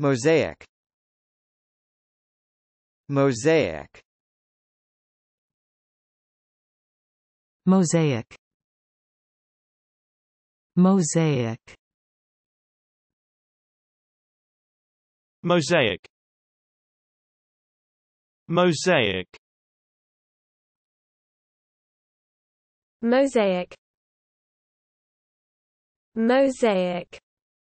Mosaic Mosaic Mosaic Mosaic Mosaic Mosaic Mosaic Mosaic